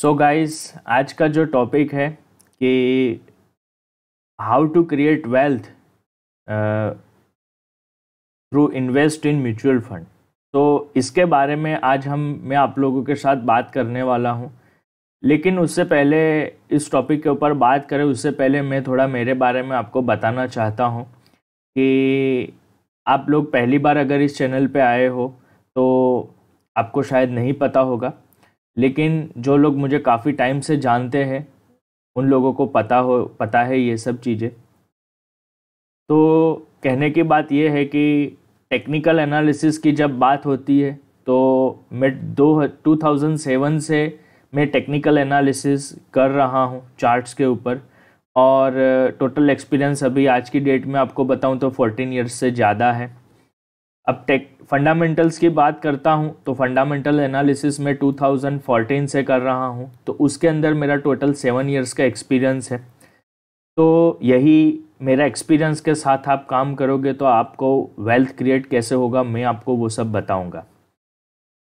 सो so guys आज का जो टॉपिक है कि how to create wealth through invest in mutual fund तो इसके बारे में आज हम मैं आप लोगों के साथ बात करने वाला हूँ लेकिन उससे पहले इस टॉपिक के ऊपर बात करें उससे पहले मैं थोड़ा मेरे बारे में आपको बताना चाहता हूँ कि आप लोग पहली बार अगर इस चैनल पे आए हो तो आपको शायद नहीं पता होगा लेकिन जो लोग मुझे काफ़ी टाइम से जानते हैं उन लोगों को पता हो पता है ये सब चीज़ें तो कहने की बात यह है कि टेक्निकल एनालिसिस की जब बात होती है तो मैं दो टू थाउजेंड सेवन से मैं टेक्निकल एनालिसिस कर रहा हूँ चार्ट्स के ऊपर और टोटल एक्सपीरियंस अभी आज की डेट में आपको बताऊँ तो फोर्टीन ईयर्स से ज़्यादा है अब टेक फंडामेंटल्स की बात करता हूँ तो फंडामेंटल एनालिसिस में 2014 से कर रहा हूँ तो उसके अंदर मेरा टोटल सेवन इयर्स का एक्सपीरियंस है तो यही मेरा एक्सपीरियंस के साथ आप काम करोगे तो आपको वेल्थ क्रिएट कैसे होगा मैं आपको वो सब बताऊँगा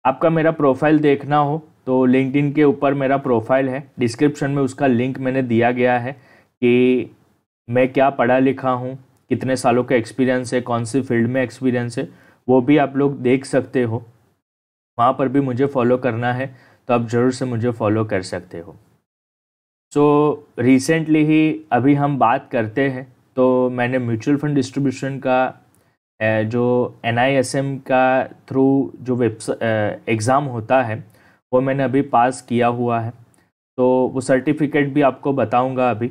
आपका मेरा प्रोफाइल देखना हो तो लिंकड के ऊपर मेरा प्रोफाइल है डिस्क्रिप्शन में उसका लिंक मैंने दिया गया है कि मैं क्या पढ़ा लिखा हूँ कितने सालों का एक्सपीरियंस है कौन सी फील्ड में एक्सपीरियंस है वो भी आप लोग देख सकते हो वहाँ पर भी मुझे फॉलो करना है तो आप ज़रूर से मुझे फॉलो कर सकते हो सो so, रिसेंटली ही अभी हम बात करते हैं तो मैंने म्यूचुअल फंड डिस्ट्रीब्यूशन का जो एन का थ्रू जो वेब एग्ज़ाम होता है वो मैंने अभी पास किया हुआ है तो वो सर्टिफिकेट भी आपको बताऊंगा अभी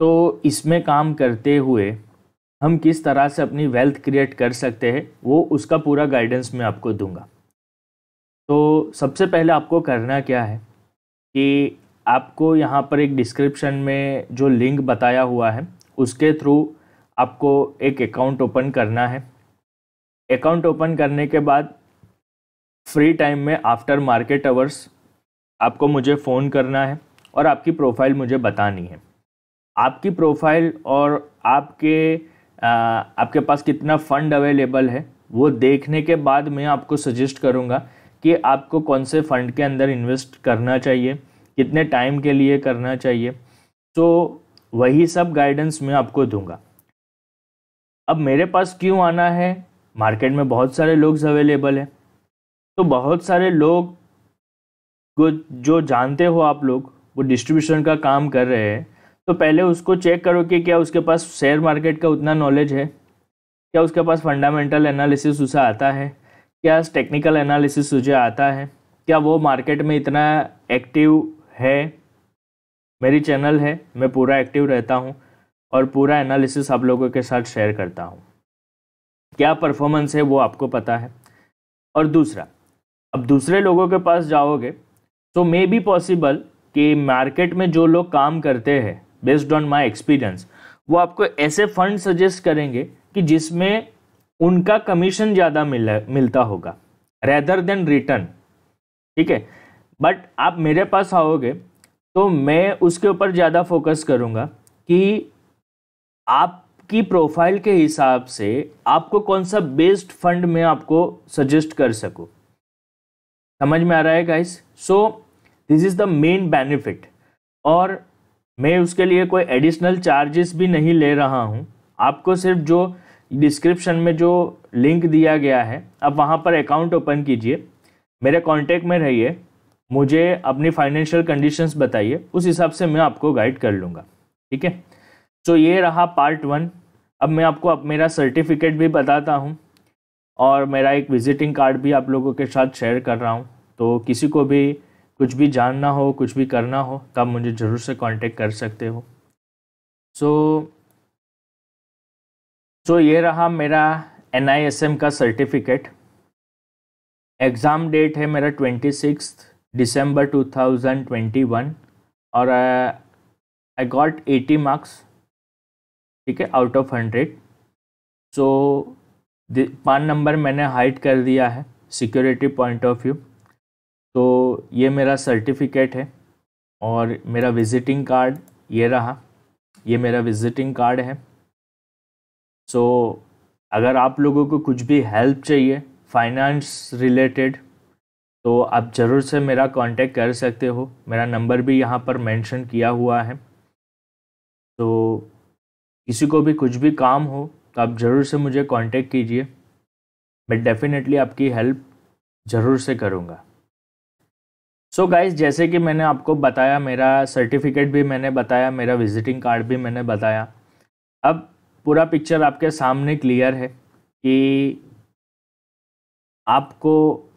तो इसमें काम करते हुए हम किस तरह से अपनी वेल्थ क्रिएट कर सकते हैं वो उसका पूरा गाइडेंस मैं आपको दूंगा तो सबसे पहले आपको करना क्या है कि आपको यहाँ पर एक डिस्क्रिप्शन में जो लिंक बताया हुआ है उसके थ्रू आपको एक अकाउंट ओपन करना है अकाउंट ओपन करने के बाद फ्री टाइम में आफ्टर मार्केट आवर्स आपको मुझे फ़ोन करना है और आपकी प्रोफाइल मुझे बतानी है आपकी प्रोफाइल और आपके आपके पास कितना फ़ंड अवेलेबल है वो देखने के बाद मैं आपको सजेस्ट करूँगा कि आपको कौन से फ़ंड के अंदर इन्वेस्ट करना चाहिए कितने टाइम के लिए करना चाहिए तो वही सब गाइडेंस मैं आपको दूंगा अब मेरे पास क्यों आना है मार्केट में बहुत सारे लोग अवेलेबल हैं तो बहुत सारे लोग को जो जानते हो आप लोग वो डिस्ट्रीब्यूशन का काम कर रहे हैं तो पहले उसको चेक करो कि क्या उसके पास शेयर मार्केट का उतना नॉलेज है क्या उसके पास फंडामेंटल एनालिसिस उसे आता है क्या टेक्निकल एनालिसिस उसे आता है क्या वो मार्केट में इतना एक्टिव है मेरी चैनल है मैं पूरा एक्टिव रहता हूँ और पूरा एनालिसिस आप लोगों के साथ शेयर करता हूँ क्या परफॉर्मेंस है वो आपको पता है और दूसरा अब दूसरे लोगों के पास जाओगे तो मे बी पॉसिबल कि मार्केट में जो लोग काम करते हैं बेस्ड ऑन माई एक्सपीरियंस वो आपको ऐसे फंड सजेस्ट करेंगे कि जिसमें उनका कमीशन ज़्यादा मिलता होगा रेदर देन रिटर्न ठीक है बट आप मेरे पास आओगे तो मैं उसके ऊपर ज़्यादा फोकस करूँगा कि आपकी प्रोफाइल के हिसाब से आपको कौन सा बेस्ट फंड मैं आपको सजेस्ट कर सकूँ समझ में आ रहा है guys so this is the main benefit और मैं उसके लिए कोई एडिशनल चार्जेस भी नहीं ले रहा हूँ आपको सिर्फ जो डिस्क्रिप्शन में जो लिंक दिया गया है आप वहाँ पर अकाउंट ओपन कीजिए मेरे कॉन्टेक्ट में रहिए मुझे अपनी फाइनेंशियल कंडीशंस बताइए उस हिसाब से मैं आपको गाइड कर लूँगा ठीक है तो ये रहा पार्ट वन अब मैं आपको अब मेरा सर्टिफिकेट भी बताता हूँ और मेरा एक विजिटिंग कार्ड भी आप लोगों के साथ शेयर कर रहा हूँ तो किसी को भी कुछ भी जानना हो कुछ भी करना हो तब मुझे ज़रूर से कांटेक्ट कर सकते हो सो सो ये रहा मेरा एन का सर्टिफिकेट एग्ज़ाम डेट है मेरा twenty six December two thousand twenty one और आई गॉट एटी मार्क्स ठीक है आउट ऑफ हंड्रेड सो पान नंबर मैंने हाइट कर दिया है सिक्योरिटी पॉइंट ऑफ व्यू तो ये मेरा सर्टिफिकेट है और मेरा विज़िटिंग कार्ड ये रहा ये मेरा विज़िटिंग कार्ड है सो so, अगर आप लोगों को कुछ भी हेल्प चाहिए फाइनेंस रिलेटेड तो आप ज़रूर से मेरा कांटेक्ट कर सकते हो मेरा नंबर भी यहाँ पर मेंशन किया हुआ है तो किसी को भी कुछ भी काम हो तो आप ज़रूर से मुझे कांटेक्ट कीजिए मैं डेफ़िनेटली आपकी हेल्प ज़रूर से करूँगा सो so गाइज जैसे कि मैंने आपको बताया मेरा सर्टिफिकेट भी मैंने बताया मेरा विजिटिंग कार्ड भी मैंने बताया अब पूरा पिक्चर आपके सामने क्लियर है कि आपको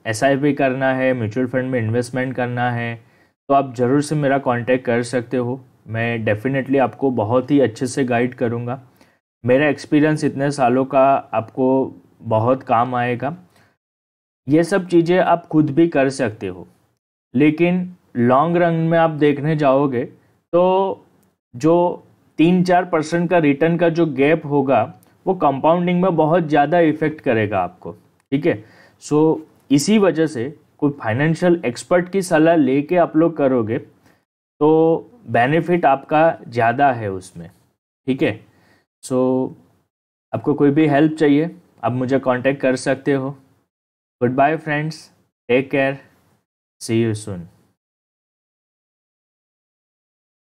एस करना है म्यूचुअल फंड में इन्वेस्टमेंट करना है तो आप ज़रूर से मेरा कांटेक्ट कर सकते हो मैं डेफ़िनेटली आपको बहुत ही अच्छे से गाइड करूँगा मेरा एक्सपीरियंस इतने सालों का आपको बहुत काम आएगा ये सब चीज़ें आप खुद भी कर सकते हो लेकिन लॉन्ग रन में आप देखने जाओगे तो जो तीन चार परसेंट का रिटर्न का जो गैप होगा वो कंपाउंडिंग में बहुत ज़्यादा इफेक्ट करेगा आपको ठीक है सो इसी वजह से कोई फाइनेंशियल एक्सपर्ट की सलाह लेके आप लोग करोगे तो बेनिफिट आपका ज़्यादा है उसमें ठीक है सो आपको कोई भी हेल्प चाहिए आप मुझे कांटेक्ट कर सकते हो goodbye friends take care See you soon.